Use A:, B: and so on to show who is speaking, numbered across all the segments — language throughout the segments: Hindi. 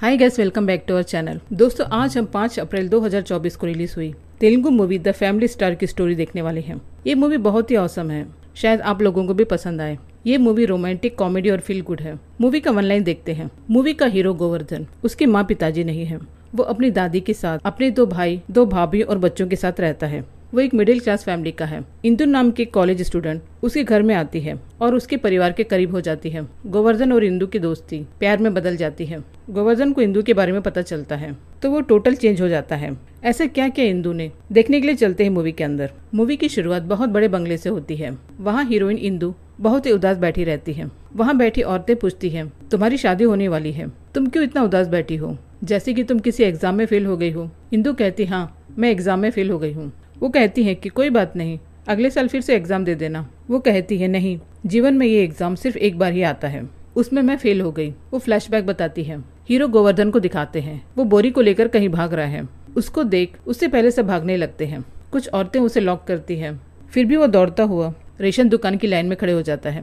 A: hi guys welcome back to our channel दोस्तों आज हम 5 अप्रैल 2024 को रिलीज हुई Telugu movie the family star की स्टोरी देखने वाले हैं ये मूवी बहुत ही औसम है शायद आप लोगों को भी पसंद आए ये मूवी रोमांटिक कॉमेडी और फील गुड है मूवी का वन लाइन देखते हैं मूवी का हीरो गोवर्धन उसके माँ पिताजी नहीं है वो अपनी दादी के साथ अपने दो भाई दो भाभी और बच्चों के साथ रहता है वो एक मिडिल क्लास फैमिली का है इंदुर नाम के कॉलेज स्टूडेंट उसके घर में आती है और उसके परिवार के करीब हो जाती है गोवर्धन और इंदु की दोस्ती प्यार में बदल जाती है गोवर्धन को इंदु के बारे में पता चलता है तो वो टोटल चेंज हो जाता है ऐसा क्या क्या इंदु ने देखने के लिए चलते हैं मूवी के अंदर मूवी की शुरुआत बहुत बड़े बंगले से होती है वहाँ हीरोइन इंदु बहुत ही उदास बैठी रहती है वहाँ बैठी औरतें पूछती हैं तुम्हारी शादी होने वाली है तुम क्यों इतना उदास बैठी हो जैसे कि तुम किसी एग्जाम में फेल हो गई हो इंदु कहती हाँ मैं एग्जाम में फेल हो गई हूँ वो कहती है कि कोई बात नहीं अगले साल फिर से एग्ज़ाम दे देना वो कहती है नहीं जीवन में ये एग्ज़ाम सिर्फ एक बार ही आता है उसमें मैं फेल हो गई वो फ्लैशबैक बताती है हीरो गोवर्धन को दिखाते हैं वो बोरी को लेकर कहीं भाग रहा है उसको देख उससे पहले से भागने लगते हैं कुछ औरतें उसे लॉक करती हैं फिर भी वो दौड़ता हुआ रेशन दुकान की लाइन में खड़े हो जाता है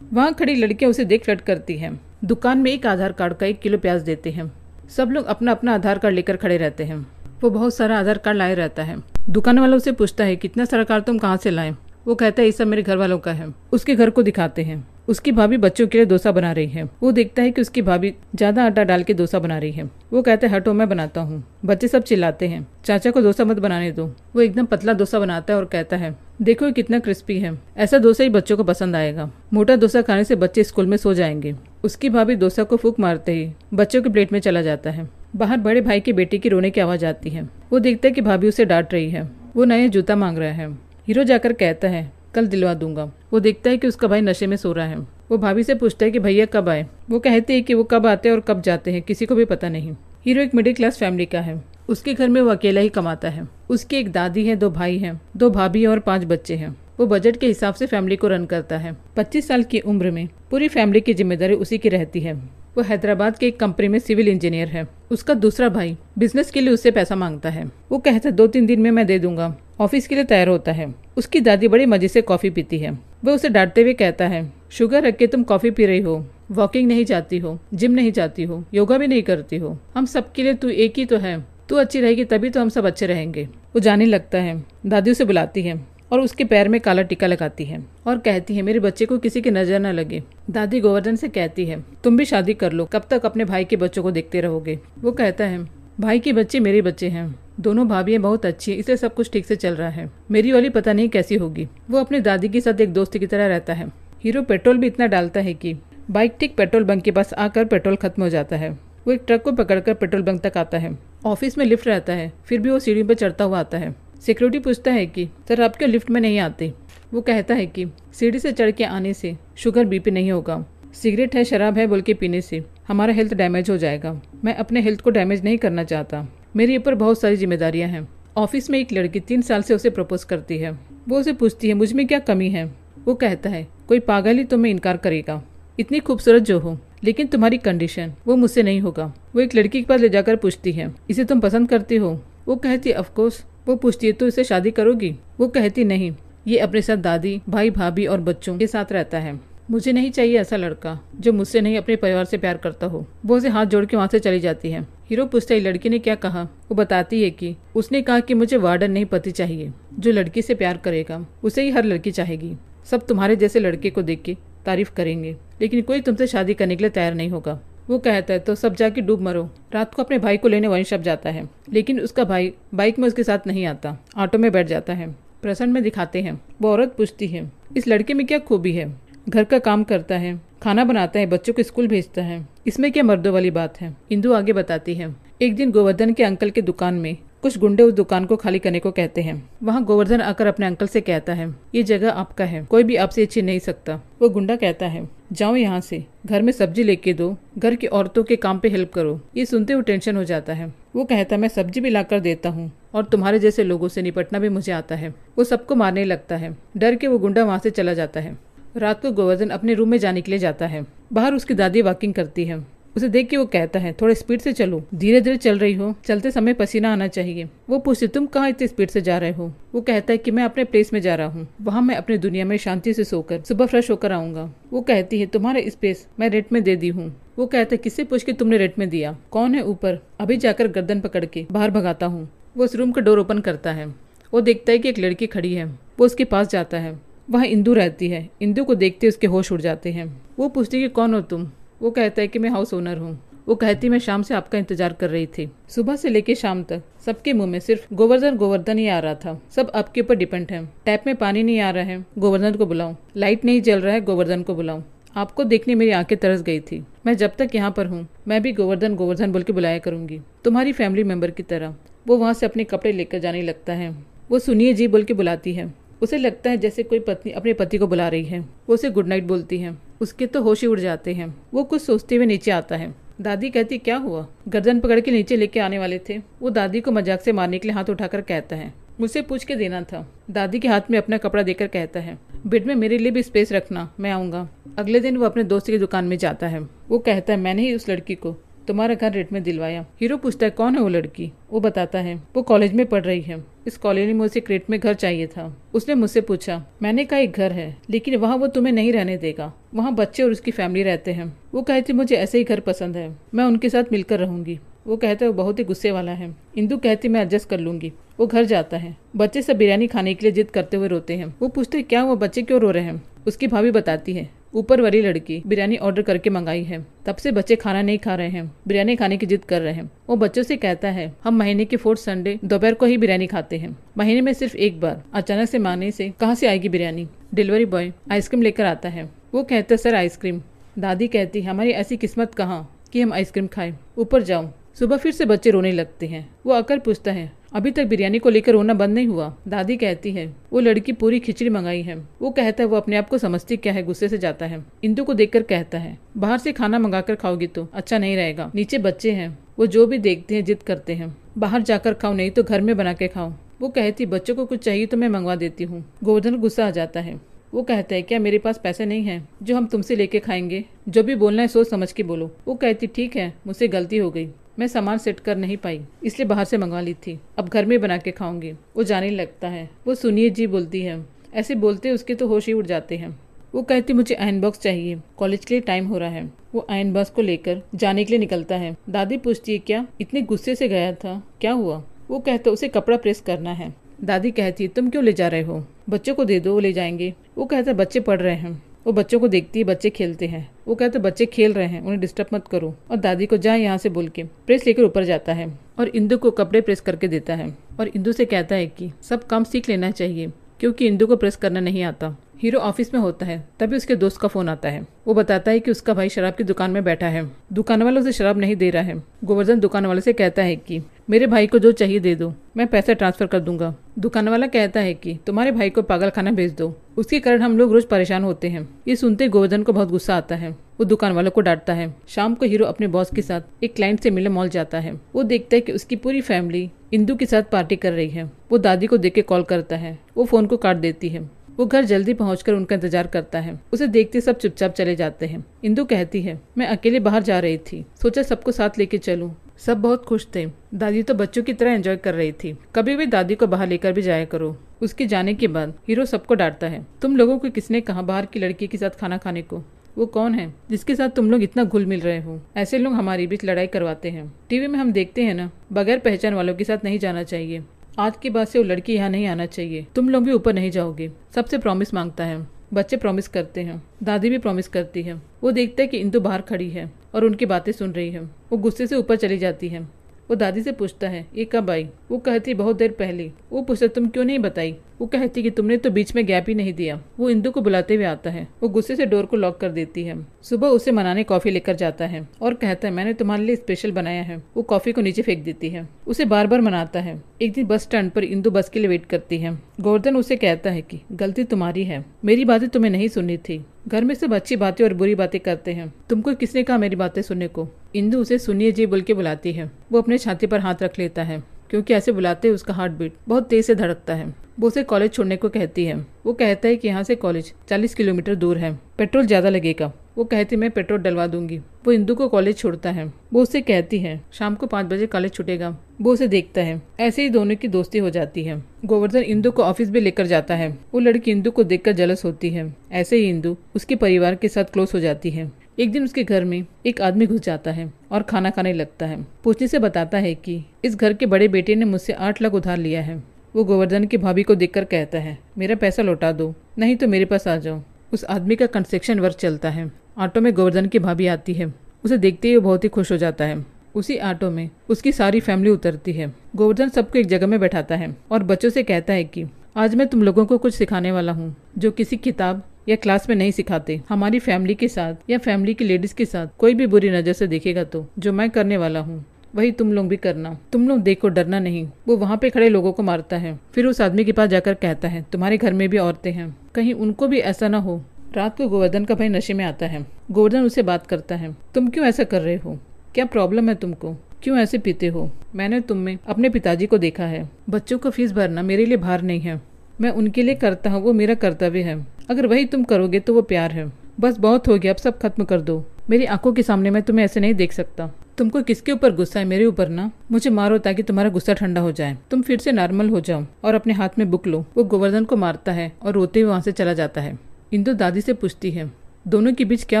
A: वहाँ खड़ी लड़कियाँ उसे देख फ्लट करती हैं दुकान में एक आधार कार्ड का एक किलो प्याज देते हैं सब लोग अपना अपना आधार कार्ड लेकर खड़े रहते हैं वो बहुत सारा आधार कार्ड लाए रहता है दुकान वालों से पूछता है कितना सारा कार्ड तुम कहाँ से लाए वो कहता है ये सब मेरे घर वालों का है उसके घर को दिखाते हैं उसकी भाभी बच्चों के लिए डोसा बना रही है वो देखता है कि उसकी भाभी ज्यादा आटा डाल के डोसा बना रही है वो कहते हैं हटो मैं बनाता हूँ बच्चे सब चिल्लाते हैं चाचा को डोसा मत बनाने दो वो एकदम पतला डोसा बनाता है और कहता है देखो ये कितना क्रिस्पी है ऐसा डोसा ही बच्चों को पसंद आएगा मोटा डोसा खाने से बच्चे स्कूल में सो जाएंगे उसकी भाभी डोसा को फूक मारते ही बच्चों के प्लेट में चला जाता है बाहर बड़े भाई की बेटी की रोने की आवाज आती है वो देखता है कि भाभी उसे डांट रही है वो नया जूता मांग रहा है हीरो जाकर कहता है कल दिलवा दूंगा वो देखता है कि उसका भाई नशे में सो रहा है वो भाभी से पूछता है कि भैया कब आए वो कहते हैं कि वो कब आते हैं और कब जाते हैं किसी को भी पता नहीं हीरो एक मिडिल क्लास फैमिली का है उसके घर में वो अकेला ही कमाता है उसकी एक दादी है दो भाई हैं दो भाभी और पांच बच्चे हैं वो बजट के हिसाब से फैमिली को रन करता है 25 साल की उम्र में पूरी फैमिली की जिम्मेदारी उसी की रहती है वो हैदराबाद के एक कंपनी में सिविल इंजीनियर है उसका दूसरा भाई बिजनेस के लिए उससे पैसा मांगता है वो कहता है दो तीन दिन में मैं दे दूंगा ऑफिस के लिए तैयार होता है उसकी दादी बड़ी मजे से कॉफ़ी पीती है वह उसे डांटते हुए कहता है शुगर रख के तुम कॉफ़ी पी रही हो वॉकिंग नहीं जाती हो जिम नहीं जाती हो योगा भी नहीं करती हो हम सबके लिए तू एक ही तो है तू अच्छी रहेगी तभी तो हम सब अच्छे रहेंगे वो जाने लगता है दादी उसे बुलाती है और उसके पैर में काला टीका लगाती है और कहती है मेरे बच्चे को किसी की नज़र न लगे दादी गोवर्धन से कहती है तुम भी शादी कर लो कब तक अपने भाई के बच्चों को देखते रहोगे वो कहता है भाई के बच्चे मेरे बच्चे हैं दोनों भाभी बहुत अच्छी हैं इसलिए सब कुछ ठीक से चल रहा है मेरी वाली पता नहीं कैसी होगी वो अपने दादी के साथ एक दोस्त की तरह रहता है हीरो पेट्रोल भी इतना डालता है कि बाइक ठीक पेट्रोल बंक के पास आकर पेट्रोल खत्म हो जाता है वो एक ट्रक को पकड़कर पेट्रोल बंक तक आता है ऑफिस में लिफ्ट रहता है फिर भी वो सीढ़ी पर चढ़ता हुआ आता है सिक्योरिटी पूछता है कि सर आप क्यों लिफ्ट में नहीं आते वो कहता है कि सीढ़ी से चढ़ के आने से शुगर बीपी नहीं होगा सिगरेट है शराब है बोल के पीने से हमारा हेल्थ डैमेज हो जाएगा मैं अपने हेल्थ को डैमेज नहीं करना चाहता मेरे ऊपर बहुत सारी जिम्मेदारियां हैं ऑफिस में एक लड़की तीन साल से उसे प्रपोज करती है वो उसे पूछती है मुझ में क्या कमी है वो कहता है कोई पागल ही तुम्हें तो इनकार करेगा इतनी खूबसूरत जो हो लेकिन तुम्हारी कंडीशन वो मुझसे नहीं होगा वो एक लड़की के पास ले जाकर पूछती है इसे तुम पसंद करती हो वो कहती है अफकोर्स वो पूछती है तो इसे शादी करोगी वो कहती नहीं ये अपने साथ दादी भाई भाभी और बच्चों के साथ रहता है मुझे नहीं चाहिए ऐसा लड़का जो मुझसे नहीं अपने परिवार से प्यार करता हो वो उसे हाथ जोड़ के वहाँ से चली जाती है हीरो पूछता है लड़की ने क्या कहा वो बताती है कि उसने कहा कि मुझे वार्डन नहीं पति चाहिए जो लड़की से प्यार करेगा उसे ही हर लड़की चाहेगी सब तुम्हारे जैसे लड़के को देख के तारीफ करेंगे लेकिन कोई तुमसे शादी करने के लिए तैयार नहीं होगा वो कहता है तो सब जाके डूब मरो रात को अपने भाई को लेने वहीं सब जाता है लेकिन उसका भाई बाइक में उसके साथ नहीं आता ऑटो में बैठ जाता है प्रसन्न में दिखाते हैं वो औरत पूछती है इस लड़के में क्या खूबी है घर का काम करता है खाना बनाता है बच्चों को स्कूल भेजता है इसमें क्या मर्दों वाली बात है इंदु आगे बताती है एक दिन गोवर्धन के अंकल के दुकान में कुछ गुंडे उस दुकान को खाली करने को कहते हैं वहाँ गोवर्धन आकर अपने अंकल से कहता है ये जगह आपका है कोई भी आपसे छीन नहीं सकता वो गुंडा कहता है जाओ यहाँ से घर में सब्जी लेके दो घर की औरतों के काम पे हेल्प करो ये सुनते हुए टेंशन हो जाता है वो कहता मैं सब्जी भी ला कर देता हूँ और तुम्हारे जैसे लोगों से निपटना भी मुझे आता है वो सबको मारने लगता है डर के वो गुंडा वहाँ से चला जाता है रात को गोवर्धन अपने रूम में जाने के लिए जाता है बाहर उसकी दादी वॉकिंग करती है उसे देख के वो कहता है थोड़ा स्पीड से चलो धीरे धीरे चल रही हो चलते समय पसीना आना चाहिए वो पूछते तुम कहाँ इतनी स्पीड से जा रहे हो वो कहता है कि मैं अपने प्लेस में जा रहा हूँ वहाँ मैं अपनी दुनिया में शांति से सोकर सुबह फ्रेश होकर आऊंगा वो कहती है तुम्हारा स्पेस मैं रेट में दे दी हूँ वो कहता है किससे पूछ के तुमने रेट में दिया कौन है ऊपर अभी जाकर गर्दन पकड़ के बाहर भगाता हूँ वो उस रूम का डोर ओपन करता है वो देखता है कि एक लड़की खड़ी है वो उसके पास जाता है वहाँ इंदू रहती है इंदू को देखते उसके होश उड़ जाते हैं वो पूछती है कि कौन हो तुम वो कहता है कि मैं हाउस ओनर हूँ वो कहती मैं शाम से आपका इंतजार कर रही थी सुबह से लेके शाम तक सबके मुंह में सिर्फ गोवर्धन गोवर्धन ही आ रहा था सब आपके ऊपर डिपेंड है टैप में पानी नहीं आ रहा है गोवर्धन को बुलाऊं लाइट नहीं जल रहा है गोवर्धन को बुलाऊं आपको देखने मेरी आंखें तरस गई थी मैं जब तक यहाँ पर हूँ मैं भी गोवर्धन गोवर्धन बोल के बुलाया करूंगी तुम्हारी फैमिली मेंबर की तरह वो वहाँ से अपने कपड़े लेकर जाने लगता है वो सुनिए जी बोल के बुलाती है उसे लगता है जैसे कोई पत्नी अपने पति को बुला रही है वो उसे गुड नाइट बोलती है उसके तो होश ही उड़ जाते हैं वो कुछ सोचते हुए नीचे आता है दादी कहती क्या हुआ गर्दन पकड़ के नीचे लेके आने वाले थे वो दादी को मजाक से मारने के लिए हाथ उठाकर कहता है मुझसे पूछ के देना था दादी के हाथ में अपना कपड़ा देकर कहता है बेड में मेरे लिए भी स्पेस रखना मैं आऊँगा अगले दिन वो अपने दोस्त की दुकान में जाता है वो कहता है मैंने ही उस लड़की को तुम्हारा घर रेट में दिलवाया हीरो पूछता है कौन है वो लड़की वो बताता है वो कॉलेज में पढ़ रही है इस कॉलेज में उसे क्रेट में घर चाहिए था उसने मुझसे पूछा मैंने कहा एक घर है लेकिन वहाँ वो तुम्हें नहीं रहने देगा वहाँ बच्चे और उसकी फैमिली रहते हैं वो कहती मुझे ऐसे ही घर पसंद है मैं उनके साथ मिलकर रहूंगी वो कहते है वो बहुत ही गुस्से वाला है इंदू कहती मैं एडजस्ट कर लूंगी वो घर जाता है बच्चे सब बिरयानी खाने के लिए जिद करते हुए रोते हैं वो पूछते क्या वो बच्चे क्यों रो रहे हैं उसकी भाभी बताती है ऊपर वाली लड़की बिरयानी ऑर्डर करके मंगाई है तब से बच्चे खाना नहीं खा रहे हैं बिरयानी खाने की जिद कर रहे हैं वो बच्चों से कहता है हम महीने के फोर्थ संडे दोपहर को ही बिरयानी खाते हैं महीने में सिर्फ एक बार अचानक से माने से कहाँ से आएगी बिरयानी डिलीवरी बॉय आइसक्रीम लेकर आता है वो कहता है सर आइसक्रीम दादी कहती हमारी ऐसी किस्मत कहाँ कि हम आइसक्रीम खाएं ऊपर जाऊं सुबह फिर से बच्चे रोने लगते हैं वो आकर पूछता है अभी तक बिरयानी को लेकर रोना बंद नहीं हुआ दादी कहती है वो लड़की पूरी खिचड़ी मंगाई है वो कहता है वो अपने आप को समझती क्या है गुस्से से जाता है इंदू को देखकर कहता है बाहर से खाना मंगाकर खाओगी तो अच्छा नहीं रहेगा नीचे बच्चे हैं वो जो भी देखते हैं जिद करते हैं बाहर जाकर खाओ नहीं तो घर में बना के खाओ वो कहती बच्चों को कुछ चाहिए तो मैं मंगवा देती हूँ गोवर्धन गुस्सा आ जाता है वो कहता है क्या मेरे पास पैसे नहीं हैं जो हम तुमसे लेके खाएंगे जो भी बोलना है सोच समझ के बोलो वो कहती ठीक है मुझसे गलती हो गई मैं सामान सेट कर नहीं पाई इसलिए बाहर से मंगवा ली थी अब घर में बना के खाऊंगी वो जाने लगता है वो सुनिए जी बोलती है ऐसे बोलते उसके तो होश ही उड़ जाते हैं वो कहती मुझे आयन बॉक्स चाहिए कॉलेज के लिए टाइम हो रहा है वो आयन बॉक्स को लेकर जाने के लिए निकलता है दादी पूछती है क्या इतने गुस्से से गया था क्या हुआ वो कहता उसे कपड़ा प्रेस करना है दादी कहती तुम क्यों ले जा रहे हो बच्चों को दे दो वो ले जाएंगे वो कहता बच्चे पढ़ रहे हैं वो बच्चों को देखती है बच्चे खेलते हैं वो कहते हैं बच्चे खेल रहे हैं उन्हें डिस्टर्ब मत करो और दादी को जाए यहाँ से बोल के प्रेस लेकर ऊपर जाता है और इंदु को कपड़े प्रेस करके देता है और इंदु से कहता है कि सब काम सीख लेना चाहिए क्योंकि इंदु को प्रेस करना नहीं आता हीरो ऑफिस में होता है तभी उसके दोस्त का फोन आता है वो बताता है कि उसका भाई शराब की दुकान में बैठा है दुकान वाला उसे शराब नहीं दे रहा है गोवर्धन दुकान वाले से कहता है कि मेरे भाई को जो चाहिए दे दो मैं पैसा ट्रांसफर कर दूंगा दुकान वाला कहता है कि तुम्हारे भाई को पागल खाना भेज दो उसके कारण हम लोग रोज परेशान होते हैं ये सुनते गोवर्धन को बहुत गुस्सा आता है वो दुकान वालों को डांटता है शाम को हीरो अपने बॉस के साथ एक क्लाइंट से मिलने मॉल जाता है वो देखता है कि उसकी पूरी फैमिली इंदू के साथ पार्टी कर रही है वो दादी को देख के कॉल करता है वो फोन को काट देती है वो घर जल्दी पहुँच उनका इंतजार करता है उसे देखते सब चुपचाप चले जाते हैं इंदु कहती है मैं अकेले बाहर जा रही थी सोचा सबको साथ लेके चलूँ सब बहुत खुश थे दादी तो बच्चों की तरह एंजॉय कर रही थी कभी भी दादी को बाहर लेकर भी जाया करो उसके जाने के बाद हीरो सबको डांटता है तुम लोगों को किसने कहा बाहर की लड़की के साथ खाना खाने को वो कौन है जिसके साथ तुम लोग इतना घुल मिल रहे हो ऐसे लोग हमारे बीच लड़ाई करवाते हैं टीवी में हम देखते हैं ना बगैर पहचान वालों के साथ नहीं जाना चाहिए आज के बाद से वो लड़की यहाँ नहीं आना चाहिए तुम लोग भी ऊपर नहीं जाओगे सबसे प्रॉमिस मांगता है बच्चे प्रॉमिस करते हैं दादी भी प्रॉमिस करती है वो देखता है कि इंदु बाहर खड़ी है और उनकी बातें सुन रही है वो गुस्से से ऊपर चली जाती है वो दादी से पूछता है ये कब आई वो कहती बहुत देर पहले वो पूछता तुम क्यों नहीं बताई वो कहती कि तुमने तो बीच में गैप ही नहीं दिया वो इंदु को बुलाते हुए आता है वो गुस्से से डोर को लॉक कर देती है सुबह उसे मनाने कॉफी लेकर जाता है और कहता है मैंने तुम्हारे लिए स्पेशल बनाया है वो कॉफी को नीचे फेंक देती है उसे बार बार मनाता है एक दिन बस स्टैंड पर इंदु बस के लिए वेट करती है गोवर्धन उसे कहता है की गलती तुम्हारी है मेरी बातें तुम्हें नहीं सुननी थी घर में सब अच्छी बातें और बुरी बातें करते हैं तुमको किसने कहा मेरी बातें सुनने को इंदू उसे सुनिए जी बोल के बुलाती है वो अपने छाती पर हाथ रख लेता है क्योंकि ऐसे बुलाते ही उसका हार्ट बीट बहुत तेज से धड़कता है वो उसे कॉलेज छोड़ने को कहती है वो कहता है कि यहाँ से कॉलेज 40 किलोमीटर दूर है पेट्रोल ज़्यादा लगेगा वो कहती मैं पेट्रोल डलवा दूंगी वो इंदू को कॉलेज छोड़ता है वो उसे कहती है शाम को पाँच बजे कॉलेज छुटेगा वो उसे देखता है ऐसे ही दोनों की दोस्ती हो जाती है गोवर्धन इंदू को ऑफिस भी लेकर जाता है वो लड़की इंदू को देखकर जलस होती है ऐसे ही इंदू उसके परिवार के साथ क्लोज हो जाती है एक दिन उसके घर में एक आदमी घुस जाता है और खाना खाने लगता है पूछने से बताता है कि इस घर के बड़े बेटे ने मुझसे आठ लाख उधार लिया है वो गोवर्धन की भाभी को देखकर कहता है मेरा पैसा लौटा दो नहीं तो मेरे पास आ जाओ उस आदमी का कंस्ट्रक्शन वर्क चलता है ऑटो में गोवर्धन की भाभी आती है उसे देखते ही वो बहुत ही खुश हो जाता है उसी ऑटो में उसकी सारी फैमिली उतरती है गोवर्धन सबको एक जगह में बैठाता है और बच्चों से कहता है कि आज मैं तुम लोगों को कुछ सिखाने वाला हूँ जो किसी किताब या क्लास में नहीं सिखाते हमारी फैमिली के साथ या फैमिली की लेडीज के साथ कोई भी बुरी नज़र से देखेगा तो जो मैं करने वाला हूँ वही तुम लोग भी करना तुम लोग देखो डरना नहीं वो वहाँ पे खड़े लोगों को मारता है फिर उस आदमी के पास जाकर कहता है तुम्हारे घर में भी औरतें हैं कहीं उनको भी ऐसा ना हो रात को गोवर्धन का भाई नशे में आता है गोवर्धन उसे बात करता है तुम क्यों ऐसा कर रहे हो क्या प्रॉब्लम है तुमको क्यों ऐसे पीते हो मैंने तुम में अपने पिताजी को देखा है बच्चों को फीस भरना मेरे लिए भार नहीं है मैं उनके लिए करता हूँ वो मेरा कर्तव्य है अगर वही तुम करोगे तो वो प्यार है बस बहुत हो गया अब सब खत्म कर दो मेरी आंखों के सामने मैं तुम्हें ऐसे नहीं देख सकता तुमको किसके ऊपर गुस्सा है मेरे ऊपर ना मुझे मारो ताकि तुम्हारा गुस्सा ठंडा हो जाए तुम फिर से नॉर्मल हो जाओ और अपने हाथ में बुक लो वो गोवर्धन को मारता है और रोते हुए वहाँ से चला जाता है इंदु दादी से पूछती है दोनों के बीच क्या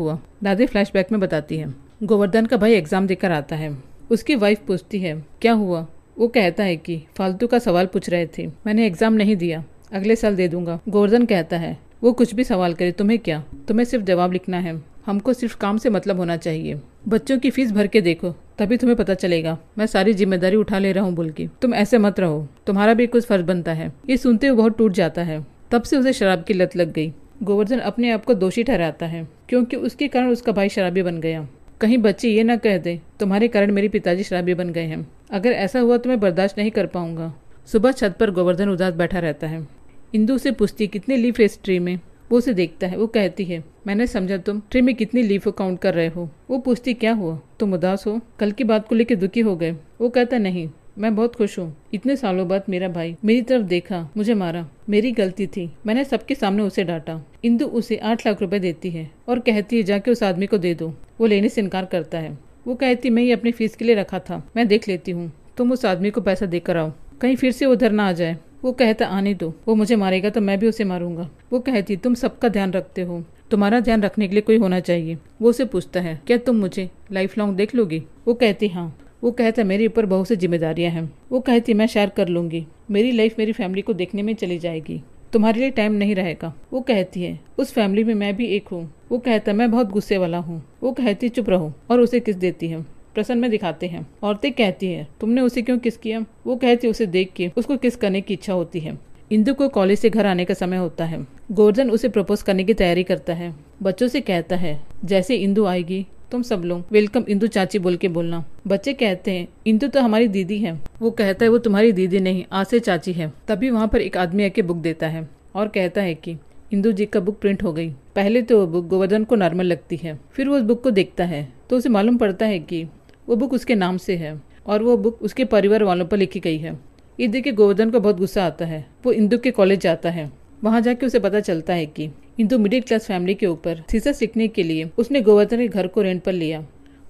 A: हुआ दादी फ्लैश में बताती है गोवर्धन का भाई एग्जाम देकर आता है उसकी वाइफ पूछती है क्या हुआ वो कहता है कि फालतू का सवाल पूछ रहे थे मैंने एग्जाम नहीं दिया अगले साल दे दूंगा गोवर्धन कहता है वो कुछ भी सवाल करे तुम्हें क्या तुम्हें सिर्फ जवाब लिखना है हमको सिर्फ काम से मतलब होना चाहिए बच्चों की फीस भर के देखो तभी तुम्हें पता चलेगा मैं सारी जिम्मेदारी उठा ले रहा हूँ बोल के तुम ऐसे मत रहो तुम्हारा भी कुछ फर्ज बनता है ये सुनते हुए बहुत टूट जाता है तब से उसे शराब की लत लग गई गोवर्धन अपने आप को दोषी ठहराता है क्योंकि उसके कारण उसका भाई शराबी बन गया कहीं बच्चे ये ना कह दे तुम्हारे कारण मेरे पिताजी शराबी बन गए हैं अगर ऐसा हुआ तो मैं बर्दाश्त नहीं कर पाऊंगा सुबह छत पर गोवर्धन उदास बैठा रहता है इंदु से पूछती कितने लीफ है इस ट्री में वो उसे देखता है वो कहती है मैंने समझा तुम ट्री में कितनी लीफ काउंट कर रहे हो वो पूछती क्या हुआ तुम उदास हो कल की बात को लेकर दुखी हो गए वो कहता नहीं मैं बहुत खुश हूँ इतने सालों बाद मेरा भाई मेरी तरफ देखा मुझे मारा मेरी गलती थी मैंने सबके सामने उसे डांटा इंदु उसे आठ लाख रुपए देती है और कहती है जाके उस आदमी को दे दो वो लेने से इनकार करता है वो कहती मैं ये अपनी फीस के लिए रखा था मैं देख लेती हूँ तुम उस आदमी को पैसा देकर आओ कहीं फिर से उधर ना आ जाए वो कहता आने दो वो मुझे मारेगा तो मैं भी उसे मारूंगा वो कहती तुम सबका ध्यान रखते हो तुम्हारा ध्यान रखने के लिए कोई होना चाहिए वो उसे पूछता है क्या तुम मुझे लाइफ लॉन्ग देख लोगी वो कहती हाँ वो कहता मेरे ऊपर बहुत सी जिम्मेदारियां हैं वो कहती मैं शेयर कर लूंगी मेरी लाइफ मेरी फैमिली को देखने में चली जाएगी तुम्हारे लिए टाइम नहीं रहेगा वो कहती है उस फैमिली में मैं भी एक हूँ वो कहता मैं बहुत गुस्से वाला हूँ वो कहती चुप रहो और उसे किस देती है प्रसन्न में दिखाते हैं औरतें कहती हैं तुमने उसे क्यों किस किया वो कहती है उसे देख के उसको किस करने की इच्छा होती है इंदु को कॉलेज से घर आने का समय होता है गोर्धन उसे प्रपोज करने की तैयारी करता है बच्चों से कहता है जैसे इंदु आएगी तुम सब लोग वेलकम इंदु चाची बोल के बोलना बच्चे कहते हैं इंदु तो हमारी दीदी है वो कहता है वो तुम्हारी दीदी नहीं आज से चाची है तभी वहाँ पर एक आदमी आके बुक देता है और कहता है कि इंदु जी का बुक प्रिंट हो गई पहले तो वो बुक गोवर्धन को नॉर्मल लगती है फिर वो उस बुक को देखता है तो उसे मालूम पड़ता है कि वो बुक उसके नाम से है और वो बुक उसके परिवार वालों पर लिखी गई है ये देख के गोवर्धन को बहुत गुस्सा आता है वो इंदु के कॉलेज जाता है वहाँ जाके उसे पता चलता है कि इंदु मिडिल क्लास फैमिली के ऊपर शीशा सीखने के लिए उसने गोवर्धन के घर को रेंट पर लिया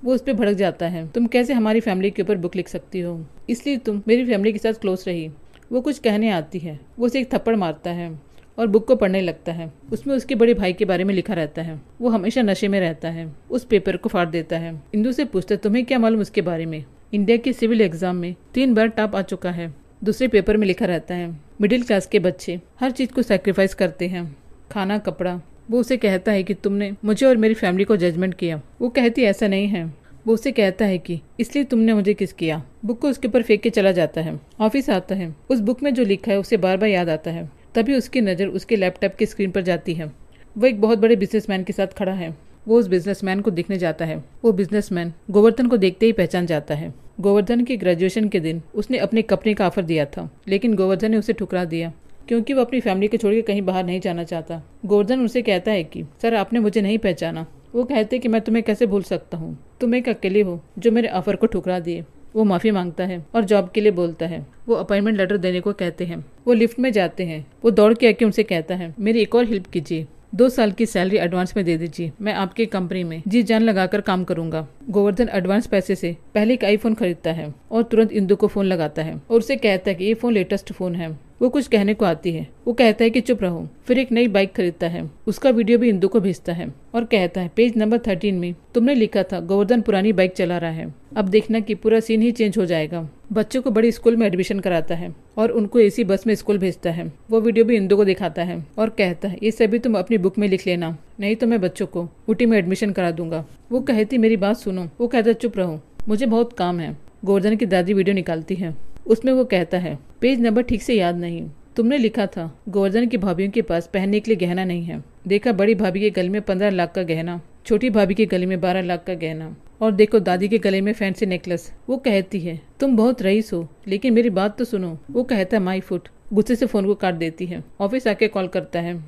A: वो उस पर भड़क जाता है तुम कैसे हमारी फैमिली के ऊपर बुक लिख सकती हो इसलिए तुम मेरी फैमिली के साथ क्लोज रही वो कुछ कहने आती है वो उसे एक थप्पड़ मारता है और बुक को पढ़ने लगता है उसमें उसके बड़े भाई के बारे में लिखा रहता है वो हमेशा नशे में रहता है उस पेपर को फाड़ देता है इंदू से पूछता है तुम्हें क्या मालूम उसके बारे में इंडिया के सिविल एग्जाम में तीन बार टॉप आ चुका है दूसरे पेपर में लिखा रहता है मिडिल क्लास के बच्चे हर चीज़ को सेक्रीफाइस करते हैं खाना कपड़ा वो उसे कहता है कि तुमने मुझे और मेरी फैमिली को जजमेंट किया वो कहती ऐसा नहीं है वो उसे कहता है कि इसलिए तुमने मुझे किस किया बुक को उसके ऊपर फेंक के चला जाता है ऑफिस आता है उस बुक में जो लिखा है उसे बार बार याद आता है तभी उसकी नज़र उसके लैपटॉप की स्क्रीन पर जाती है वो एक बहुत बड़े बिजनेसमैन के साथ खड़ा है वो उस बिजनेसमैन को देखने जाता है वो बिजनेसमैन गोवर्धन को देखते ही पहचान जाता है गोवर्धन की ग्रेजुएशन के दिन उसने अपनी कंपनी का ऑफर दिया था लेकिन गोवर्धन ने उसे ठुकरा दिया क्योंकि वो अपनी फैमिली को छोड़कर कहीं बाहर नहीं जाना चाहता गोवर्धन उनसे कहता है कि सर आपने मुझे नहीं पहचाना वो कहते कि मैं तुम्हें कैसे भूल सकता हूँ तुम एक अकेले हो जो मेरे ऑफर को ठुकरा दिए वो माफ़ी मांगता है और जॉब के लिए बोलता है वो अपॉइंटमेंट लेटर देने को कहते हैं वो लिफ्ट में जाते हैं वो दौड़ के आके उनसे कहता है मेरी एक और हेल्प कीजिए दो साल की सैलरी एडवांस में दे दीजिए मैं आपकी कंपनी में जी जान लगाकर काम करूंगा गोवर्धन एडवांस पैसे से पहले एक आईफोन खरीदता है और तुरंत इंदु को फोन लगाता है और उसे कहता है कि ये फोन लेटेस्ट फोन है वो कुछ कहने को आती है वो कहता है कि चुप रहो फिर एक नई बाइक खरीदता है उसका वीडियो भी इंदु को भेजता है और कहता है पेज नंबर थर्टीन में तुमने लिखा था गोवर्धन पुरानी बाइक चला रहा है अब देखना कि पूरा सीन ही चेंज हो जाएगा बच्चों को बड़ी स्कूल में एडमिशन कराता है और उनको एसी बस में स्कूल भेजता है वो वीडियो भी इंदू को दिखाता है और कहता है ये सभी तुम अपनी बुक में लिख लेना नहीं तो मैं बच्चों को ऊटी में एडमिशन करा दूंगा वो कहती मेरी बात सुनो वो कहता चुप रहो मुझे बहुत काम है गोवर्धन की दादी वीडियो निकालती है उसमें वो कहता है पेज नंबर ठीक से याद नहीं तुमने लिखा था गोवर्धन की भाभीियों के पास पहनने के लिए गहना नहीं है देखा बड़ी भाभी के गले में पंद्रह लाख का गहना छोटी भाभी के गले में बारह लाख का गहना और देखो दादी के गले में फैंसी नेकलेस वो कहती है तुम बहुत रईस हो लेकिन मेरी बात तो सुनो वो कहता है माई फुट गुस्से से फ़ोन को काट देती है ऑफिस आके कॉल करता है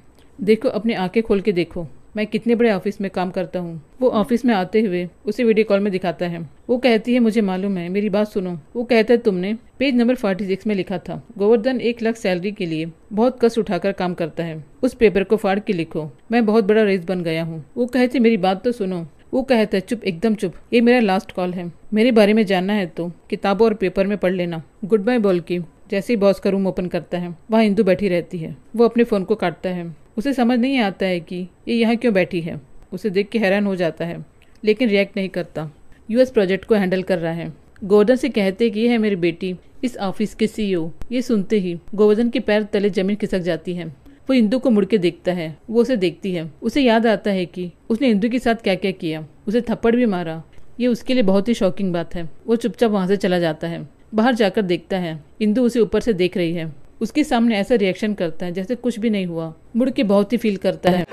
A: देखो अपनी आंखें खोल के देखो मैं कितने बड़े ऑफिस में काम करता हूँ वो ऑफिस में आते हुए उसे वीडियो कॉल में दिखाता है वो कहती है मुझे मालूम है मेरी बात सुनो वो कहता है तुमने पेज नंबर फोर्टी सिक्स में लिखा था गोवर्धन एक लाख सैलरी के लिए बहुत कष्ट उठाकर काम करता है उस पेपर को फाड़ के लिखो मैं बहुत बड़ा रेस बन गया हूँ वो कहते मेरी बात तो सुनो वो कहता है चुप एकदम चुप ये मेरा लास्ट कॉल है मेरे बारे में जानना है तो किताबों और पेपर में पढ़ लेना गुड बाय बोल के जैसे ही बॉस का रूम ओपन करता है वहाँ इंदू बैठी रहती है वो अपने फ़ोन को काटता है उसे समझ नहीं आता है कि ये यहाँ क्यों बैठी है उसे देख के हैरान हो जाता है लेकिन रिएक्ट नहीं करता यूएस प्रोजेक्ट को हैंडल कर रहा है गोवर्धन से कहते कि यह है मेरी बेटी इस ऑफिस के सीईओ e ये सुनते ही गोवर्धन के पैर तले जमीन खिसक जाती है वो इंदु को मुड़ के देखता है वो उसे देखती है उसे याद आता है कि उसने इंदु के साथ क्या क्या किया उसे थप्पड़ भी मारा ये उसके लिए बहुत ही शॉकिंग बात है वो चुपचाप वहाँ से चला जाता है बाहर जाकर देखता है इंदु उसे ऊपर से देख रही है उसके सामने ऐसा रिएक्शन करता है जैसे कुछ भी नहीं हुआ मुड़ के बहुत ही फील करता है